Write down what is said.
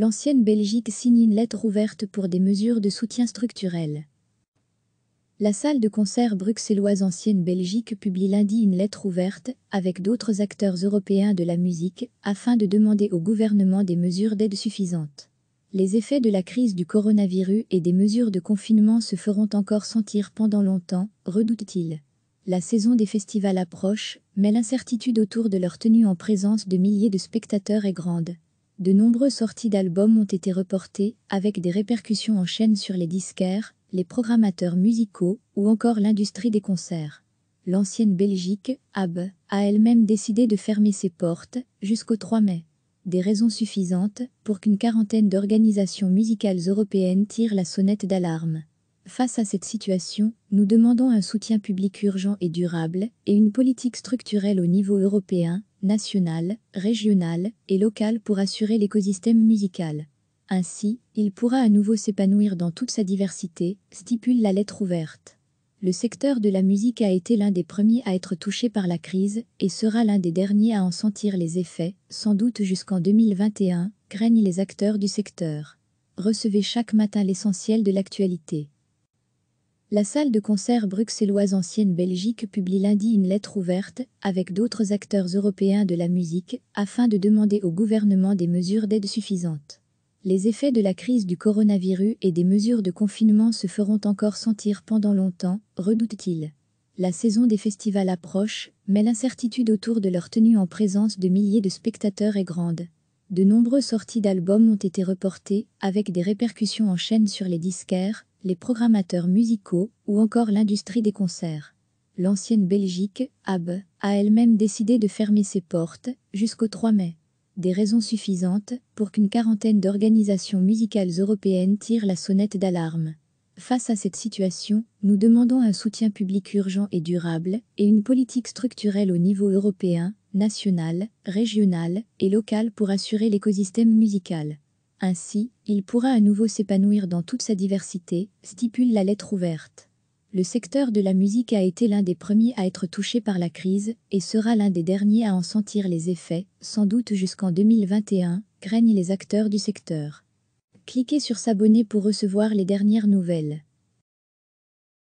l'ancienne Belgique signe une lettre ouverte pour des mesures de soutien structurel. La salle de concert bruxelloise Ancienne Belgique publie lundi une lettre ouverte avec d'autres acteurs européens de la musique afin de demander au gouvernement des mesures d'aide suffisantes. Les effets de la crise du coronavirus et des mesures de confinement se feront encore sentir pendant longtemps, redoute-t-il. La saison des festivals approche, mais l'incertitude autour de leur tenue en présence de milliers de spectateurs est grande de nombreuses sorties d'albums ont été reportées, avec des répercussions en chaîne sur les disquaires, les programmateurs musicaux ou encore l'industrie des concerts. L'ancienne Belgique, AB, a elle-même décidé de fermer ses portes jusqu'au 3 mai. Des raisons suffisantes pour qu'une quarantaine d'organisations musicales européennes tirent la sonnette d'alarme. Face à cette situation, nous demandons un soutien public urgent et durable et une politique structurelle au niveau européen National, régionale et locale pour assurer l'écosystème musical. Ainsi, il pourra à nouveau s'épanouir dans toute sa diversité, stipule la lettre ouverte. Le secteur de la musique a été l'un des premiers à être touché par la crise et sera l'un des derniers à en sentir les effets, sans doute jusqu'en 2021, craignent les acteurs du secteur. Recevez chaque matin l'essentiel de l'actualité. La salle de concert bruxelloise Ancienne Belgique publie lundi une lettre ouverte avec d'autres acteurs européens de la musique afin de demander au gouvernement des mesures d'aide suffisantes. Les effets de la crise du coronavirus et des mesures de confinement se feront encore sentir pendant longtemps, redoute-t-il. La saison des festivals approche, mais l'incertitude autour de leur tenue en présence de milliers de spectateurs est grande de nombreuses sorties d'albums ont été reportées, avec des répercussions en chaîne sur les disquaires, les programmateurs musicaux ou encore l'industrie des concerts. L'ancienne Belgique, AB, a elle-même décidé de fermer ses portes jusqu'au 3 mai. Des raisons suffisantes pour qu'une quarantaine d'organisations musicales européennes tirent la sonnette d'alarme. Face à cette situation, nous demandons un soutien public urgent et durable et une politique structurelle au niveau européen national, régional et local pour assurer l'écosystème musical. Ainsi, il pourra à nouveau s'épanouir dans toute sa diversité, stipule la lettre ouverte. Le secteur de la musique a été l'un des premiers à être touché par la crise et sera l'un des derniers à en sentir les effets, sans doute jusqu'en 2021, craignent les acteurs du secteur. Cliquez sur s'abonner pour recevoir les dernières nouvelles.